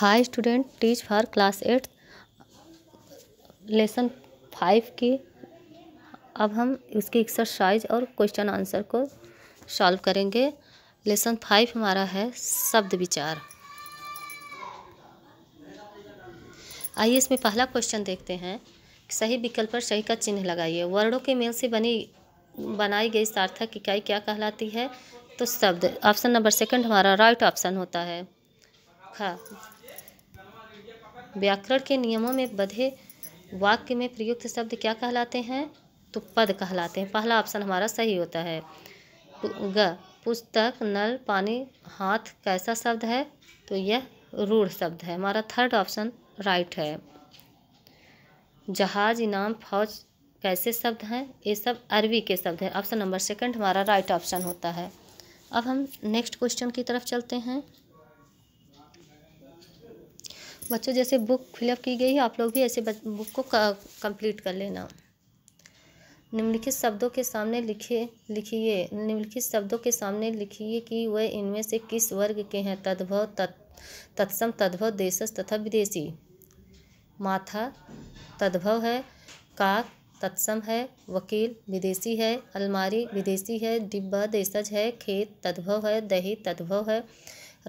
high student teach for class eight lesson five की अब हम उसकी एक्सरसाइज और क्वेश्चन आंसर को सॉल्व करेंगे लेसन फाइव हमारा है शब्द विचार आइए इसमें पहला क्वेश्चन देखते हैं सही विकल्प पर सही का चिन्ह लगाइए वर्णों के मेल से बनी बनाई गई सार्थक इकाई क्या कहलाती है तो शब्द ऑप्शन नंबर सेकंड हमारा राइट ऑप्शन होता है खा व्याकरण के नियमों में बधे वाक्य में प्रयुक्त शब्द क्या कहलाते हैं तो पद कहलाते हैं पहला ऑप्शन हमारा सही होता है ग पुस्तक नल पानी हाथ कैसा शब्द है तो यह रूढ़ शब्द है हमारा थर्ड ऑप्शन राइट है जहाज इनाम फौज कैसे शब्द हैं ये सब अरबी के शब्द हैं ऑप्शन नंबर सेकंड हमारा राइट ऑप्शन होता है अब हम नेक्स्ट क्वेश्चन की तरफ चलते हैं बच्चों जैसे बुक फिलअप की गई है आप लोग भी ऐसे बुक को कंप्लीट कर लेना निम्नलिखित शब्दों के सामने लिखे लिखिए निम्नलिखित शब्दों के सामने लिखिए कि वह इनमें से किस वर्ग के हैं तद्भव तत् तत्सम तद्भव देशस तथा विदेशी माथा तद्भव है काक तत्सम है वकील विदेशी है अलमारी विदेशी है डिब्बा देशज है खेत तद्भव है दही तद्भव है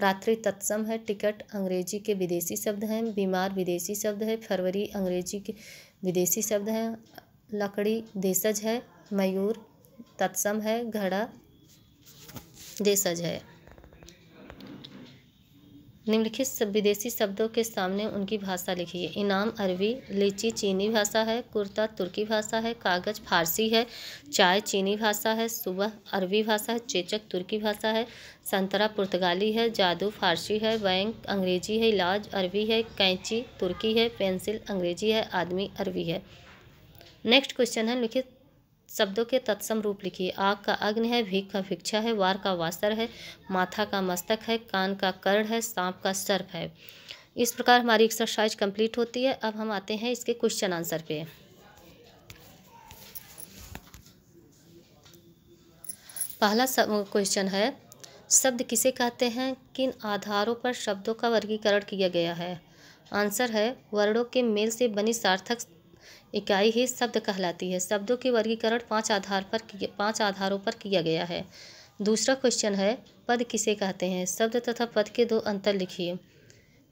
रात्रि तत्सम है टिकट अंग्रेजी के विदेशी शब्द हैं बीमार विदेशी शब्द है फरवरी अंग्रेजी के विदेशी शब्द हैं लकड़ी देशज है मयूर तत्सम है घड़ा देशज है निम्नलिखित सब विदेशी शब्दों के सामने उनकी भाषा लिखिए इनाम अरबी लीची चीनी भाषा है कुर्ता तुर्की भाषा है कागज़ फारसी है चाय चीनी भाषा है सुबह अरबी भाषा है चेचक तुर्की भाषा है संतरा पुर्तगाली है जादू फारसी है बैंक अंग्रेजी है इलाज अरबी है कैंची तुर्की है पेंसिल अंग्रेजी है आदमी अरबी है नेक्स्ट क्वेश्चन है लिखित शब्दों के तत्सम रूप लिखिए आग का अग्नि है भीख का भिक्षा है वार का वास्तर है माथा का मस्तक है कान का कर्ण है सांप का सर्प है इस प्रकार हमारी एक्सरसाइज कंप्लीट होती है अब हम आते हैं इसके क्वेश्चन आंसर पे पहला क्वेश्चन है शब्द किसे कहते हैं किन आधारों पर शब्दों का वर्गीकरण किया गया है आंसर है वर्णों के मेल से बनी सार्थक इकाई ही शब्द कहलाती है शब्दों के वर्गीकरण पांच आधार पर पांच आधारों पर किया गया है दूसरा क्वेश्चन है पद किसे कहते हैं शब्द तथा पद के दो अंतर लिखिए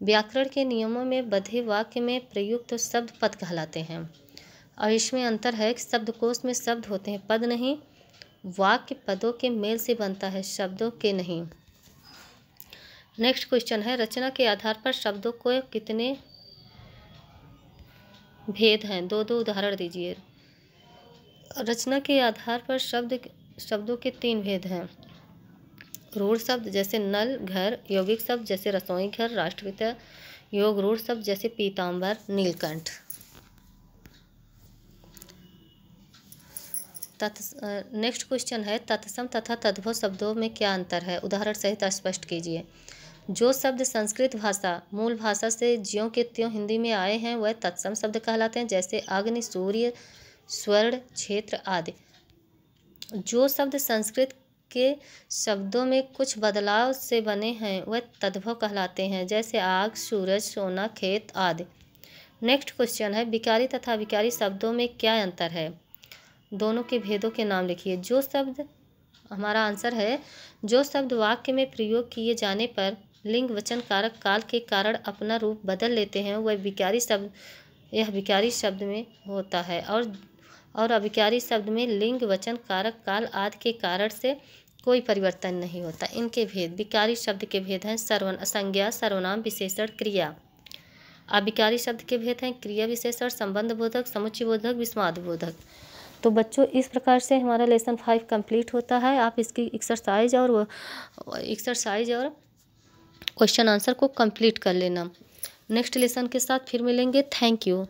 व्याकरण के नियमों में बधे वाक्य में प्रयुक्त तो शब्द पद कहलाते हैं और इसमें अंतर है कि शब्दकोश में शब्द होते हैं पद नहीं वाक्य पदों के मेल से बनता है शब्दों के नहीं नेक्स्ट क्वेश्चन है रचना के आधार पर शब्दों को कितने भेद हैं दो दो उदाहरण दीजिए रचना के आधार पर शब्द शब्दों के तीन भेद हैं रूढ़ शब्द जैसे नल घर यौगिक शब्द जैसे रसोई घर राष्ट्रपिता योग रूढ़ शब्द जैसे पीताम्बर नीलकंठ नेक्स्ट क्वेश्चन है तत्सम तथा तद्भव शब्दों में क्या अंतर है उदाहरण सहित स्पष्ट कीजिए जो शब्द संस्कृत भाषा मूल भाषा से ज्यों के त्यों हिंदी में आए हैं वह तत्सम शब्द कहलाते हैं जैसे अग्नि सूर्य स्वर्ण क्षेत्र आदि जो शब्द संस्कृत के शब्दों में कुछ बदलाव से बने हैं वह तद्भव कहलाते हैं जैसे आग सूरज सोना खेत आदि नेक्स्ट क्वेश्चन है विकारी तथा विकारी शब्दों में क्या अंतर है दोनों के भेदों के नाम लिखिए जो शब्द हमारा आंसर है जो शब्द वाक्य में प्रयोग किए जाने पर लिंग वचन कारक काल के कारण अपना रूप बदल लेते हैं वह विकारी शब्द यह विकारी शब्द में होता है और और अभिकारी शब्द में लिंग वचन कारक काल आदि के कारण से कोई परिवर्तन नहीं होता इनके भेद विकारी शब्द के भेद हैं सर्वन संज्ञा सर्वनाम विशेषण क्रिया अभिकारी शब्द के भेद हैं क्रिया विशेषण संबंध बोधक समुच्चय बोधक विस्माद बोधक तो बच्चों इस प्रकार से हमारा लेसन फाइव कंप्लीट होता है आप इसकी एक्सरसाइज और एक्सरसाइज और क्वेश्चन आंसर को कंप्लीट कर लेना नेक्स्ट लेसन के साथ फिर मिलेंगे थैंक यू